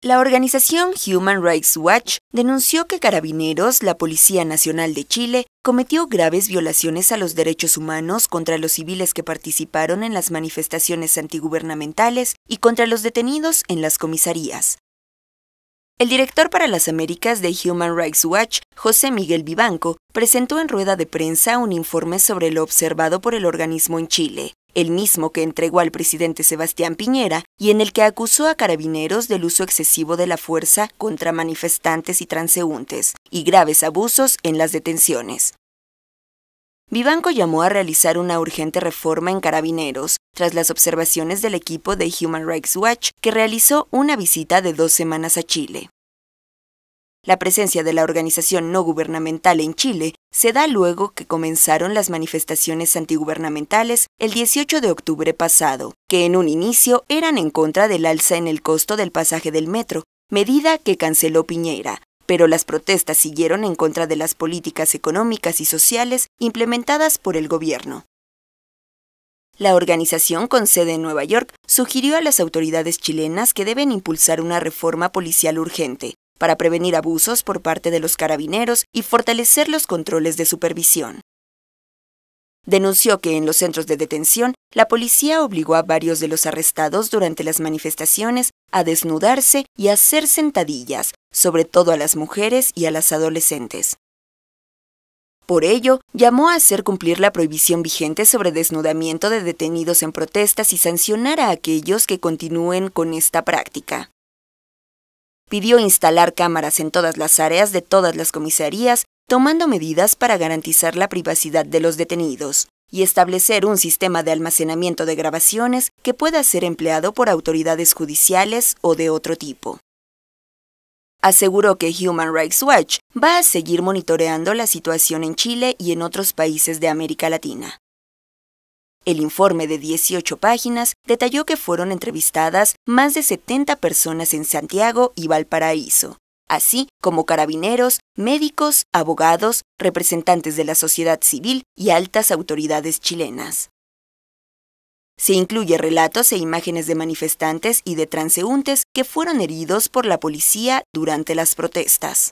La organización Human Rights Watch denunció que Carabineros, la Policía Nacional de Chile, cometió graves violaciones a los derechos humanos contra los civiles que participaron en las manifestaciones antigubernamentales y contra los detenidos en las comisarías. El director para las Américas de Human Rights Watch, José Miguel Vivanco, presentó en rueda de prensa un informe sobre lo observado por el organismo en Chile el mismo que entregó al presidente Sebastián Piñera y en el que acusó a carabineros del uso excesivo de la fuerza contra manifestantes y transeúntes, y graves abusos en las detenciones. Vivanco llamó a realizar una urgente reforma en carabineros, tras las observaciones del equipo de Human Rights Watch que realizó una visita de dos semanas a Chile. La presencia de la organización no gubernamental en Chile se da luego que comenzaron las manifestaciones antigubernamentales el 18 de octubre pasado, que en un inicio eran en contra del alza en el costo del pasaje del metro, medida que canceló Piñera, pero las protestas siguieron en contra de las políticas económicas y sociales implementadas por el gobierno. La organización con sede en Nueva York sugirió a las autoridades chilenas que deben impulsar una reforma policial urgente, para prevenir abusos por parte de los carabineros y fortalecer los controles de supervisión. Denunció que en los centros de detención la policía obligó a varios de los arrestados durante las manifestaciones a desnudarse y a hacer sentadillas, sobre todo a las mujeres y a las adolescentes. Por ello, llamó a hacer cumplir la prohibición vigente sobre desnudamiento de detenidos en protestas y sancionar a aquellos que continúen con esta práctica pidió instalar cámaras en todas las áreas de todas las comisarías, tomando medidas para garantizar la privacidad de los detenidos y establecer un sistema de almacenamiento de grabaciones que pueda ser empleado por autoridades judiciales o de otro tipo. Aseguró que Human Rights Watch va a seguir monitoreando la situación en Chile y en otros países de América Latina. El informe de 18 páginas detalló que fueron entrevistadas más de 70 personas en Santiago y Valparaíso, así como carabineros, médicos, abogados, representantes de la sociedad civil y altas autoridades chilenas. Se incluye relatos e imágenes de manifestantes y de transeúntes que fueron heridos por la policía durante las protestas.